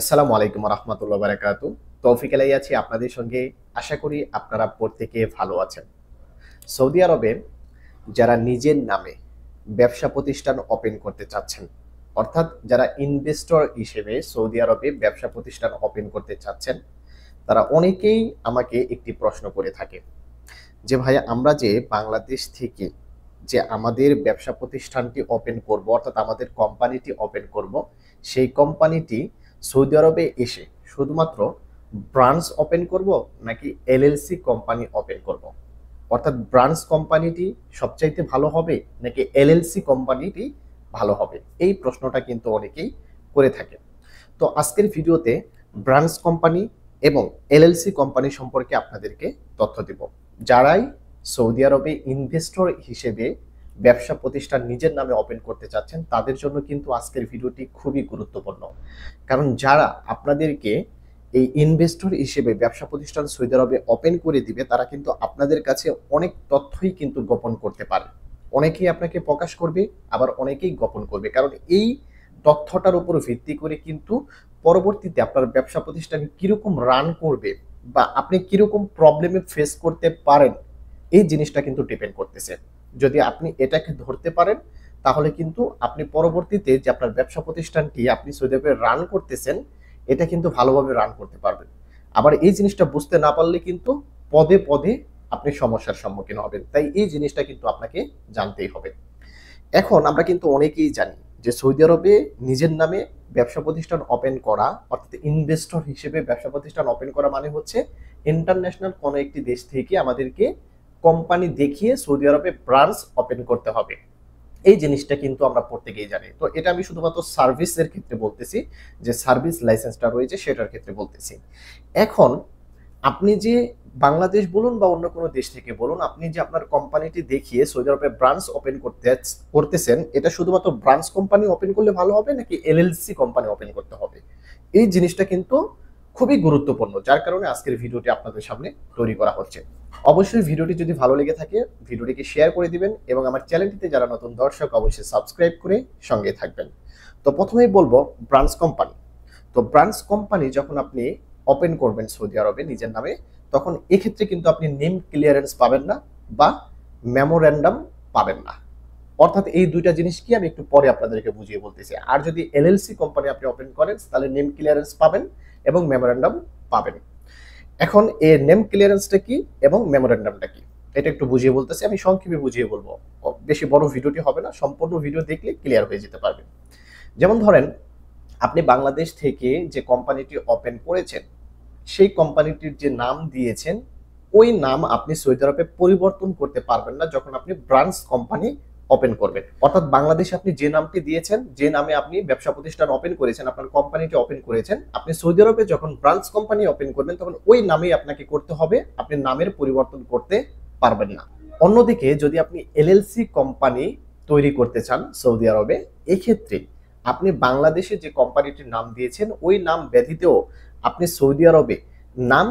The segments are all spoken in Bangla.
আসসালামু আলাইকুম রহমতুল্লাহ বারাকাত তৌফিক আলাই আছি আপনাদের সঙ্গে আশা করি আপনারা প্রত্যেকে ভালো আছেন সৌদি আরবে যারা নিজের নামে ব্যবসা প্রতিষ্ঠান ওপেন করতে চাচ্ছেন অর্থাৎ যারা ইনভেস্টর হিসেবে সৌদি আরবে ব্যবসা প্রতিষ্ঠান ওপেন করতে চাচ্ছেন তারা অনেকেই আমাকে একটি প্রশ্ন করে থাকে যে ভাই আমরা যে বাংলাদেশ থেকে যে আমাদের ব্যবসা প্রতিষ্ঠানটি ওপেন করব অর্থাৎ আমাদের কোম্পানিটি ওপেন করব সেই কোম্পানিটি সৌদি আরবে এসে শুধুমাত্র ব্রাঞ্চ ওপেন করব নাকি এলএলসি কোম্পানি ওপেন করব। অর্থাৎ ব্রাঞ্চ কোম্পানিটি সবচাইতে ভালো হবে নাকি এলএলসি কোম্পানিটি ভালো হবে এই প্রশ্নটা কিন্তু অনেকেই করে থাকে তো আজকের ভিডিওতে ব্রাঞ্চ কোম্পানি এবং এলএলসি কোম্পানি সম্পর্কে আপনাদেরকে তথ্য দেব যারাই সৌদি আরবে ইনভেস্টর হিসেবে ব্যবসা প্রতিষ্ঠান নিজের নামে ওপেন করতে চাচ্ছেন তাদের জন্য কিন্তু আজকের ভিডিওটি খুবই গুরুত্বপূর্ণ কারণ যারা আপনাদেরকে এই ইনভেস্টর হিসেবে ব্যবসা প্রতিষ্ঠান সৌদি আরবে ওপেন করে দিবে তারা কিন্তু আপনাদের কাছে অনেক তথ্যই কিন্তু গোপন করতে পারে অনেকেই আপনাকে প্রকাশ করবে আবার অনেকেই গোপন করবে কারণ এই তথ্যটার উপর ভিত্তি করে কিন্তু পরবর্তীতে আপনার ব্যবসা প্রতিষ্ঠান কীরকম রান করবে বা আপনি কীরকম প্রবলেমে ফেস করতে পারেন এই জিনিসটা কিন্তু ডিপেন্ড করতেছে যদি আপনি এটাকে ধরতে পারেন তাহলে কিন্তু আপনি পরবর্তীতে যে আপনার ব্যবসা প্রতিষ্ঠানটি আপনি সৌদি আরবে রান করতেছেন এটা কিন্তু ভালোভাবে রান করতে পারবেন আবার এই জিনিসটা বুঝতে না পারলে কিন্তু পদে পদে আপনি সমস্যার সম্মুখীন হবেন তাই এই জিনিসটা কিন্তু আপনাকে জানতেই হবে এখন আমরা কিন্তু অনেকেই জানি যে সৌদি আরবে নিজের নামে ব্যবসা প্রতিষ্ঠান ওপেন করা অর্থাৎ ইনভেস্টর হিসেবে ব্যবসা প্রতিষ্ঠান ওপেন করা মানে হচ্ছে ইন্টারন্যাশনাল কোনো একটি দেশ থেকে আমাদেরকে কোম্পানি দেখিয়ে সৌদি আরবে ব্রাঞ্চ ওপেন করতে হবে এই জিনিসটা কিন্তু আমরা পড়তে গিয়ে জানি তো এটা আমি শুধুমাত্র সার্ভিসের ক্ষেত্রে বলতেছি যে সার্ভিস লাইসেন্সটা রয়েছে সেটার ক্ষেত্রে বলতেছি এখন আপনি যে বাংলাদেশ বলুন বা অন্য কোনো দেশ থেকে বলুন আপনি যে আপনার কোম্পানিটি দেখিয়ে সৌদি আরবে ব্রাঞ্চ ওপেন করতে করতেছেন এটা শুধুমাত্র ব্রাঞ্চ কোম্পানি ওপেন করলে ভালো হবে নাকি এলএলসি কোম্পানি ওপেন করতে হবে এই জিনিসটা কিন্তু খুবই গুরুত্বপূর্ণ যার কারণে আজকের ভিডিওটি আপনাদের সামনে তৈরি করা হচ্ছে অবশ্যই ভিডিওটি যদি ভালো লেগে থাকে ভিডিওটিকে শেয়ার করে দিবেন এবং আমার চ্যানেলটিতে যারা নতুন দর্শক অবশ্যই সাবস্ক্রাইব করে সঙ্গে থাকবেন তো প্রথমেই বলবো ব্রাঞ্চ কোম্পানি তো ব্রাঞ্চ কোম্পানি যখন আপনি ওপেন করবেন সৌদি আরবে নিজের নামে তখন এক্ষেত্রে কিন্তু আপনি নেম ক্লিয়ারেন্স পাবেন না বা মেমোরেন্ডাম পাবেন না অর্থাৎ এই দুইটা জিনিস কি আমি একটু পরে আপনাদেরকে বুঝিয়ে বলতেছি আর যদি এলএলসি কোম্পানি আপনি ওপেন করেন তাহলে নেম ক্লিয়ারেন্স পাবেন এবং মেমোরেন্ডাম পাবেন এখন এর নেম ক্লিয়ারেন্সটা কি এবং মেমোরেন্ডামটা কি এটা একটু বুঝিয়ে বলতেছি আমি সংক্ষেপে বুঝিয়ে বলবো বেশি বড় ভিডিওটি হবে না সম্পূর্ণ ভিডিও দেখলে ক্লিয়ার হয়ে যেতে পারবে যেমন ধরেন আপনি বাংলাদেশ থেকে যে কোম্পানিটি ওপেন করেছেন সেই কোম্পানিটির যে নাম দিয়েছেন ওই নাম আপনি সৌদি আরবে পরিবর্তন করতে পারবেন না যখন আপনি ব্রাঞ্চ কোম্পানি ওপেন করবেন অর্থাৎ বাংলাদেশে আপনি যে নামটি দিয়েছেন যে নামে আপনি ব্যবসা প্রতিষ্ঠান ওপেন করেছেন আপনার কোম্পানিটি ওপেন করেছেন আপনি সৌদি আরবে যখন ব্রাঞ্চ কোম্পানি ওপেন করবেন তখন ওই নামেই আপনাকে করতে হবে আপনি নামের পরিবর্তন করতে পারবেন না অন্যদিকে যদি আপনি এলএলসি কোম্পানি তৈরি করতে চান সৌদি আরবে এক্ষেত্রে আপনি বাংলাদেশে যে কোম্পানিটির নাম দিয়েছেন ওই নাম ব্যতীতেও আপনি সৌদি আরবে নাম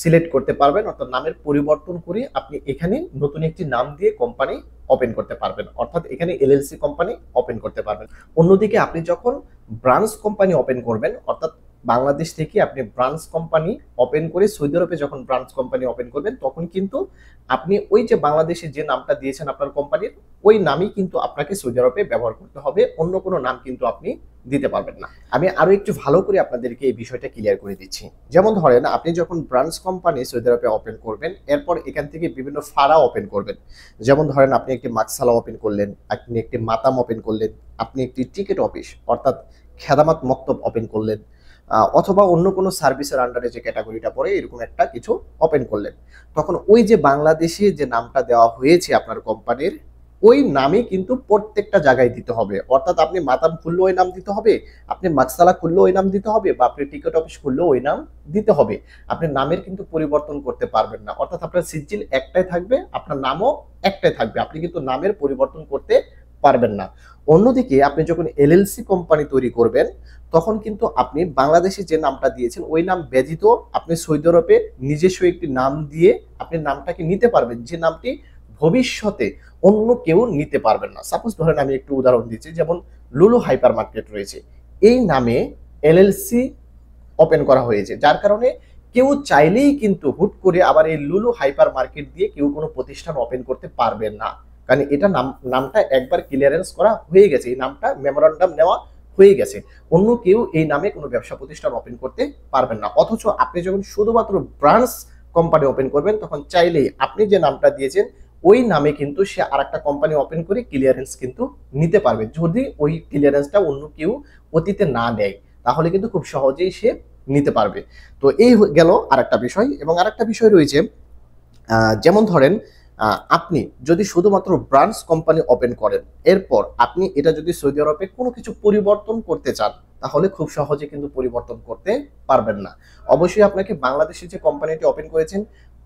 সিলেক্ট করতে পারবেন অর্থাৎ নামের পরিবর্তন করে আপনি এখানে নতুন একটি নাম দিয়ে কোম্পানি ওপেন করতে পারবেন অর্থাৎ এখানে এলএলসি কোম্পানি ওপেন করতে পারবেন অন্যদিকে আপনি যখন ব্রাঞ্চ কোম্পানি ওপেন করবেন অর্থাৎ বাংলাদেশ থেকে আপনি ব্রাঞ্চ কোম্পানি ওপেন করে সৌদি আরবে যখন ব্রাঞ্চ কোম্পানি ওপেন করবেন তখন কিন্তু আপনি ওই যে বাংলাদেশে যে নামটা দিয়েছেন আপনার কোম্পানির ওই নামই কিন্তু আপনাকে সৌদি আরবে ব্যবহার করতে হবে অন্য কোনো নাম কিন্তু আপনি দিতে পারবেন না আমি আরও একটু ভালো করে আপনাদেরকে এই বিষয়টা ক্লিয়ার করে দিচ্ছি যেমন ধরেন আপনি যখন ব্রাঞ্চ কোম্পানি সৌদি আরবে ওপেন করবেন এরপর এখান থেকে বিভিন্ন ফাড়া ওপেন করবেন যেমন ধরেন আপনি একটি মাকসালা ওপেন করলেন আপনি একটি মাতাম ওপেন করলেন আপনি একটি টিকিট অফিস অর্থাৎ খেদামাত মক্তব ওপেন করলেন অথবা অন্য কোনো সার্ভিসের আন্ডারে যে ক্যাটাগরিটা পড়ে এরকম একটা কিছু ওপেন করলেন তখন ওই যে বাংলাদেশে যে নামটা দেওয়া হয়েছে আপনার কোম্পানির ওই নামই কিন্তু প্রত্যেকটা জায়গায় দিতে হবে অর্থাৎ আপনি মাতাম খুললে ওই নাম দিতে হবে আপনি মাকসালা খুললে ওই নাম দিতে হবে বা আপনি টিকিট অফিস খুললে ওই নাম দিতে হবে আপনি নামের কিন্তু পরিবর্তন করতে পারবেন না অর্থাৎ আপনার সিজিল একটাই থাকবে আপনার নামও একটাই থাকবে আপনি কিন্তু নামের পরিবর্তন করতে পারবেন না অন্যদিকে আপনি যখন এলএলসি কোম্পানি তৈরি করবেন তখন কিন্তু আপনি বাংলাদেশে যে নামটা দিয়েছেন ওই নাম ব্যতীত আপনি সৌদি আরবে নিজস্ব একটি নাম দিয়ে আপনি নামটাকে নিতে পারবেন যে নামটি ভবিষ্যতে অন্য কেউ নিতে পারবেন না সাপোজ ধরেন আমি একটু উদাহরণ দিচ্ছি যেমন লুলু হাইপার মার্কেট রয়েছে এই নামে এলএলসি ওপেন করা হয়েছে যার কারণে কেউ চাইলেই কিন্তু হুট করে আবার এই লুলু হাইপার মার্কেট দিয়ে কেউ কোনো প্রতিষ্ঠান ওপেন করতে পারবেন না কারণ এটা নাম নামটা একবার ক্লিয়ারেন্স করা হয়ে গেছে এই নামটা মেমোরান্ডাম নেওয়া হয়ে গেছে অন্য কেউ এই নামে কোনো ব্যবসা প্রতিষ্ঠান ওপেন করতে পারবেন না অথচ আপনি যখন শুধুমাত্র ব্রাঞ্চ কোম্পানি ওপেন করবেন তখন চাইলেই আপনি যে নামটা দিয়েছেন ওই নামে কিন্তু সে আর একটা কোম্পানি ওপেন করে ক্লিয়ারেন্স কিন্তু নিতে পারবে যদি ওই ক্লিয়ারেন্সটা অন্য কেউ অতীতে না নেয় তাহলে কিন্তু খুব সহজেই সে নিতে পারবে তো এই গেল আরেকটা বিষয় এবং আরেকটা বিষয় রয়েছে যেমন ধরেন আপনি যদি শুধুমাত্র ব্রাঞ্চ কোম্পানি ওপেন করেন এরপর আপনি এটা যদি সৌদি আরবে কোনো কিছু পরিবর্তন করতে চান তাহলে খুব সহজে কিন্তু পরিবর্তন করতে পারবেন না অবশ্যই আপনাকে বাংলাদেশে যে কোম্পানিটি ওপেন করেছেন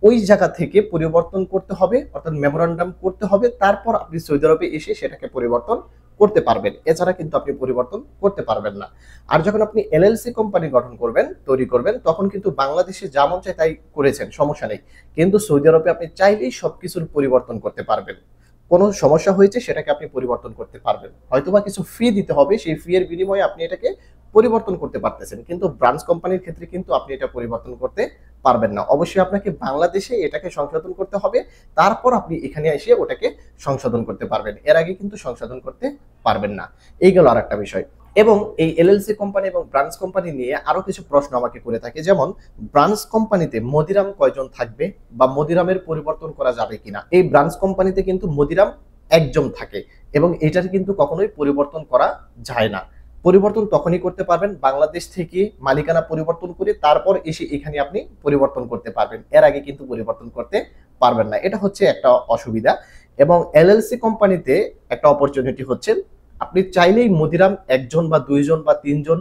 ওই জায়গা থেকে পরিবর্তন করতে হবে অর্থাৎ মেমোরান্ডাম করতে হবে তারপর আপনি সৌদি আরবে এসে সেটাকে পরিবর্তন করতে পারবেন এছাড়া কিন্তু আপনি পরিবর্তন করতে পারবেন না আর যখন আপনি এলএলসি কোম্পানি গঠন করবেন তৈরি করবেন তখন কিন্তু বাংলাদেশে যেমন চাই তাই করেছেন সমস্যা নেই কিন্তু সৌদি আরবে আপনি চাইলেই সবকিছুর পরিবর্তন করতে পারবেন কোনো সমস্যা হয়েছে সেটাকে আপনি পরিবর্তন করতে পারবেন হয়তোবা কিছু ফি দিতে হবে সেই ফি এর বিনিময়ে আপনি এটাকে পরিবর্তন করতে পারতেছেন কিন্তু ব্রাঞ্চ কোম্পানির ক্ষেত্রে কিন্তু আপনি এটা পরিবর্তন করতে পারবেন না অবশ্যই আপনাকে বাংলাদেশে এটাকে সংশোধন করতে হবে তারপর আপনি এখানে এসে ওটাকে সংশোধন করতে পারবেন এর আগে কিন্তু সংশোধন করতে পারবেন না এই গেল আর একটা বিষয় এবং এই এলএলসি কোম্পানি এবং ব্রাঞ্চ কোম্পানি নিয়ে আরো কিছু প্রশ্ন আমাকে করে থাকে যেমন ব্রাঞ্চ কোম্পানিতে মদিরাম কয়জন থাকবে বা মদিরামের পরিবর্তন করা যাবে কিনা এই ব্রাঞ্চ কোম্পানিতে কিন্তু মদিরাম একজন থাকে এবং এটার কিন্তু কখনোই পরিবর্তন করা যায় না পরিবর্তন তখনই করতে পারবেন বাংলাদেশ থেকে মালিকানা পরিবর্তন করে তারপর এসে এখানে আপনি পরিবর্তন করতে পারবেন এর আগে কিন্তু পরিবর্তন করতে পারবেন না এটা হচ্ছে একটা অসুবিধা এবং এলএলসি কোম্পানিতে একটা অপরচুনিটি হচ্ছে আপনি চাইলেই মদিরাম একজন বা দুইজন বা তিনজন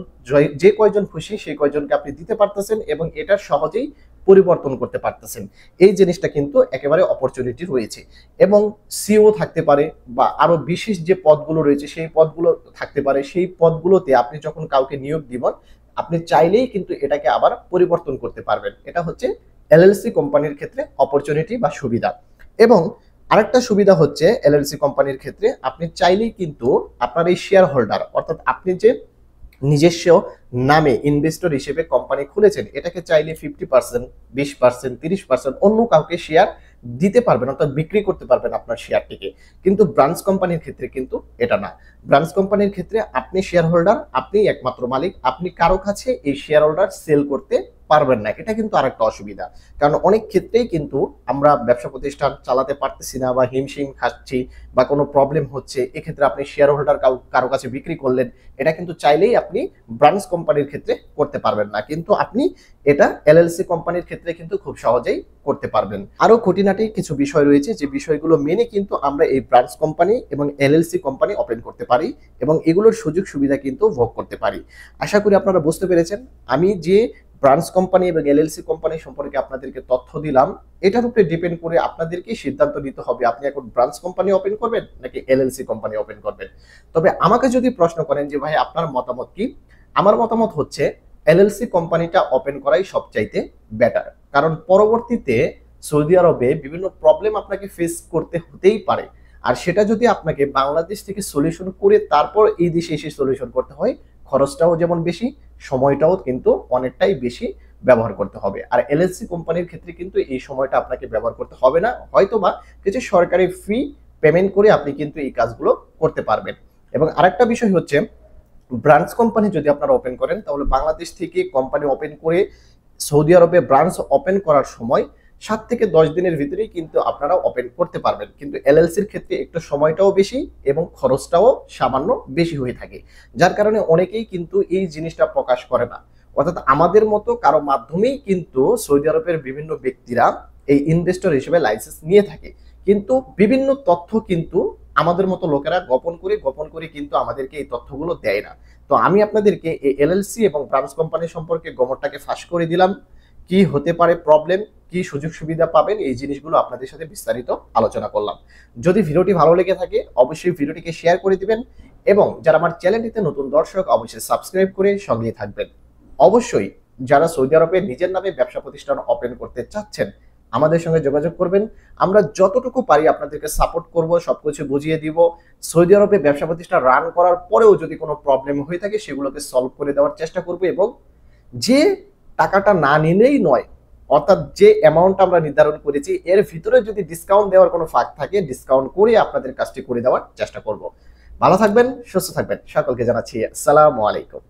যে কয়জন খুশি সেই কয়জনকে আপনি দিতে পারতেছেন এবং এটা সহজেই পরিবর্তন করতে পারতেছেন এই জিনিসটা কিন্তু একেবারে অপরচুনিটি রয়েছে এবং সিও থাকতে পারে বা আরও বিশেষ যে পদগুলো রয়েছে সেই পদগুলো থাকতে পারে সেই পদগুলোতে আপনি যখন কাউকে নিয়োগ দিবেন আপনি চাইলেই কিন্তু এটাকে আবার পরিবর্তন করতে পারবেন এটা হচ্ছে এলএলসি কোম্পানির ক্ষেত্রে অপরচুনিটি বা সুবিধা এবং আরেকটা সুবিধা হচ্ছে এলএলসি কোম্পানির ক্ষেত্রে আপনি চাইলেই কিন্তু আপনার এই শেয়ার হোল্ডার অর্থাৎ আপনি যে নিজস্ব নামে ইনভেস্টর হিসেবে কোম্পানি খুলেছেন এটাকে চাইলে ফিফটি পার্সেন্ট বিশ পার্সেন্ট তিরিশ পার্সেন্ট অন্য কাউকে শেয়ার দিতে পারবেন অর্থাৎ বিক্রি করতে পারবেন আপনার শেয়ারটিকে কিন্তু ব্রাঞ্চ কোম্পানির ক্ষেত্রে কিন্তু এটা না ব্রাঞ্চ কোম্পানির ক্ষেত্রে আপনি শেয়ার হোল্ডার আপনি একমাত্র মালিক আপনি কারো কাছে এই শেয়ার হোল্ডার সেল করতে পারবেন না এটা কিন্তু আরেকটা অসুবিধা কারণ অনেক ক্ষেত্রেই কিন্তু আমরা ব্যবসা প্রতিষ্ঠান চালাতে পারতেছি না বা হিমশিম খাচ্ছি বা কোনো প্রবলেম হচ্ছে এক্ষেত্রে আপনি শেয়ার হোল্ডার কারো কাছে বিক্রি করলেন এটা কিন্তু চাইলেই আপনি ব্রাঞ্চ কোম্পানির ক্ষেত্রে করতে পারবেন না কিন্তু আপনি এটা এলএলসি কোম্পানির ক্ষেত্রে কিন্তু খুব সহজেই করতে পারবেন আরও খুঁটিনাটি কিছু বিষয় রয়েছে যে বিষয়গুলো মেনে কিন্তু আমরা এই ব্রাঞ্চ কোম্পানি এবং এলএলসি কোম্পানি ওপেন করতে পারি এবং এগুলোর সুযোগ সুবিধা কিন্তু ভোগ করতে পারি আশা করি আপনারা বুঝতে পেরেছেন আমি যে ব্রাঞ্চ কোম্পানি এবং এলএলসি কোম্পানি সম্পর্কে আপনাদেরকে তথ্য দিলাম এটার উপরে ডিপেন্ড করে আপনাদেরকে সিদ্ধান্ত নিতে হবে আপনি এখন ব্রাঞ্চ কোম্পানি ওপেন করবেন নাকি এলএলসি কোম্পানি ওপেন করবেন তবে আমাকে যদি প্রশ্ন করেন যে ভাই আপনার মতামত কি আমার মতামত হচ্ছে এলএলসি কোম্পানিটা ওপেন করাই সবচাইতে বেটার কারণ পরবর্তীতে সৌদি আরবে বিভিন্ন প্রবলেম আপনাকে ফেস করতে হতেই পারে আর সেটা যদি আপনাকে বাংলাদেশ থেকে সলিউশন করে তারপর এই দেশে এসে সলিউশন করতে হয় খরচটাও যেমন বেশি সময়টাও কিন্তু অনেকটাই বেশি ব্যবহার করতে হবে আর এলএলসি কোম্পানির ক্ষেত্রে কিন্তু এই সময়টা আপনাকে ব্যবহার করতে হবে না হয়তোবা কিছু সরকারি ফি পেমেন্ট করে আপনি কিন্তু এই কাজগুলো করতে পারবেন এবং আরেকটা বিষয় হচ্ছে ব্রাঞ্চ কোম্পানি যদি আপনারা ওপেন করেন তাহলে বাংলাদেশ থেকে কোম্পানি ওপেন করে সৌদি আরবে ব্রাঞ্চ ওপেন করার সময় সাত থেকে দশ দিনের ভিতরেই কিন্তু আপনারা ওপেন করতে পারবেন কিন্তু এলএলসির ক্ষেত্রে একটু সময়টাও বেশি এবং খরচটাও সামান্য বেশি হয়ে থাকে যার কারণে অনেকেই কিন্তু এই জিনিসটা প্রকাশ করে না অর্থাৎ আমাদের মতো কারো মাধ্যমেই কিন্তু সৌদি আরবের বিভিন্ন ব্যক্তিরা এই ইনভেস্টর হিসেবে লাইসেন্স নিয়ে থাকে কিন্তু বিভিন্ন তথ্য কিন্তু আমাদের মতো লোকেরা গোপন করে গোপন করে কিন্তু আমাদেরকে এই তথ্যগুলো দেয় না তো আমি আপনাদেরকে এই এলএলসি এবং ব্রাঞ্চ কোম্পানি সম্পর্কে গোমরটাকে ফাঁস করে দিলাম কি হতে পারে প্রবলেম কি সুযোগ সুবিধা পাবেন এই জিনিসগুলো আপনাদের সাথে বিস্তারিত আলোচনা করলাম যদি ভিডিওটি ভালো লেগে থাকে অবশ্যই ভিডিওটিকে শেয়ার করে দিবেন এবং যারা আমার চ্যানেলটিতে নতুন দর্শক অবশ্যই সাবস্ক্রাইব করে সঙ্গে থাকবেন অবশ্যই যারা সৌদি আরবে নিজের নামে ব্যবসা প্রতিষ্ঠান ওপেন করতে চাচ্ছেন আমাদের সঙ্গে যোগাযোগ করবেন আমরা যতটুকু পারি আপনাদেরকে সাপোর্ট করব সবকিছু বুঝিয়ে দিব সৌদি আরবে ব্যবসা প্রতিষ্ঠান রান করার পরেও যদি কোনো প্রবলেম হয়ে থাকে সেগুলোকে সলভ করে দেওয়ার চেষ্টা করব এবং যে টাকাটা না নিলেই নয় অর্থাৎ যে অ্যামাউন্ট আমরা নির্ধারণ করেছি এর ভিতরে যদি ডিসকাউন্ট দেওয়ার কোনো ফাঁক থাকে ডিসকাউন্ট করে আপনাদের কাজটি করে দেওয়ার চেষ্টা করব ভালো থাকবেন সুস্থ থাকবেন সকলকে জানাচ্ছি আসসালামু আলাইকুম